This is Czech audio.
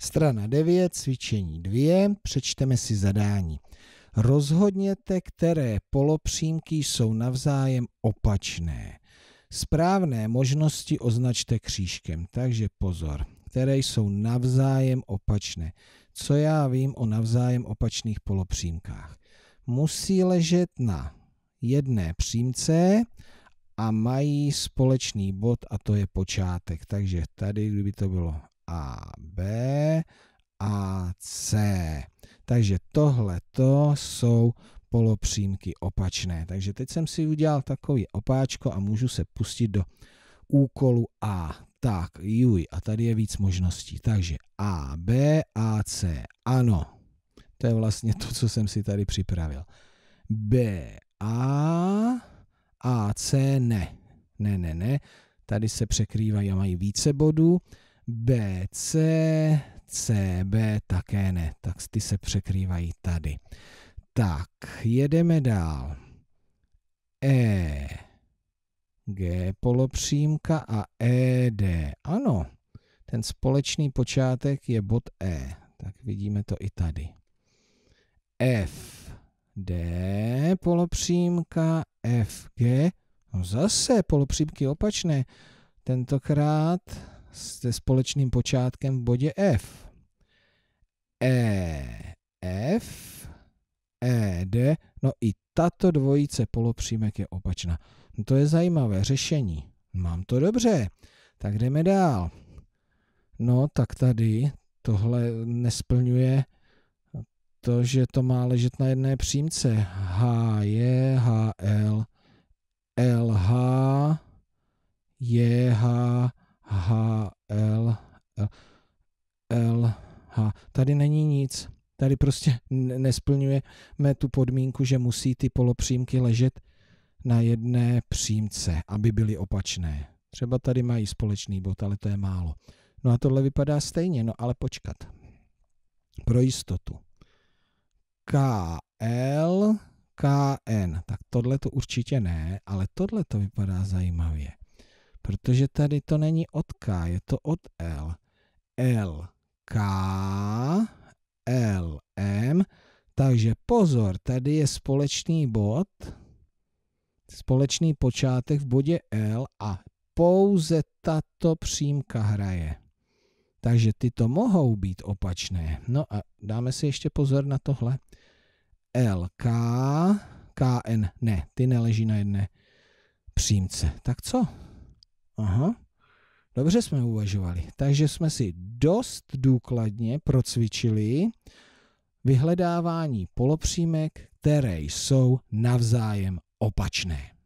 Strana 9, cvičení 2, přečteme si zadání. Rozhodněte, které polopřímky jsou navzájem opačné. Správné možnosti označte křížkem, takže pozor, které jsou navzájem opačné. Co já vím o navzájem opačných polopřímkách? Musí ležet na jedné přímce a mají společný bod a to je počátek. Takže tady, kdyby to bylo a, B a C. Takže tohle to jsou polopřímky opačné. Takže teď jsem si udělal takový opáčko a můžu se pustit do úkolu A. Tak, juj, a tady je víc možností. Takže A, B, A, C. Ano, to je vlastně to, co jsem si tady připravil. B, A, A, C, ne. Ne, ne, ne. Tady se překrývají a mají více bodů. BC, CB také ne, tak ty se překrývají tady. Tak, jedeme dál. E, G polopřímka a E D. Ano, ten společný počátek je bod E. Tak vidíme to i tady. F, D polopřímka, F, G. No zase polopřímky opačné. Tentokrát se společným počátkem v bodě F. E, F, E, D, no i tato dvojice polopřímek je opačná. No to je zajímavé řešení. Mám to dobře. Tak jdeme dál. No tak tady tohle nesplňuje to, že to má ležet na jedné přímce. H je, H, L, L, H, J, H, H, L, L, L, H. Tady není nic. Tady prostě nesplňujeme tu podmínku, že musí ty polopřímky ležet na jedné přímce, aby byly opačné. Třeba tady mají společný bod, ale to je málo. No a tohle vypadá stejně, no ale počkat. Pro jistotu. K L K N Tak tohle to určitě ne, ale tohle to vypadá zajímavě protože tady to není od K, je to od L. L, K, L, M. Takže pozor, tady je společný bod, společný počátek v bodě L a pouze tato přímka hraje. Takže ty to mohou být opačné. No a dáme si ještě pozor na tohle. L, K, N. ne, ty neleží na jedné přímce. Tak co? Aha. Dobře jsme uvažovali. Takže jsme si dost důkladně procvičili vyhledávání polopřímek, které jsou navzájem opačné.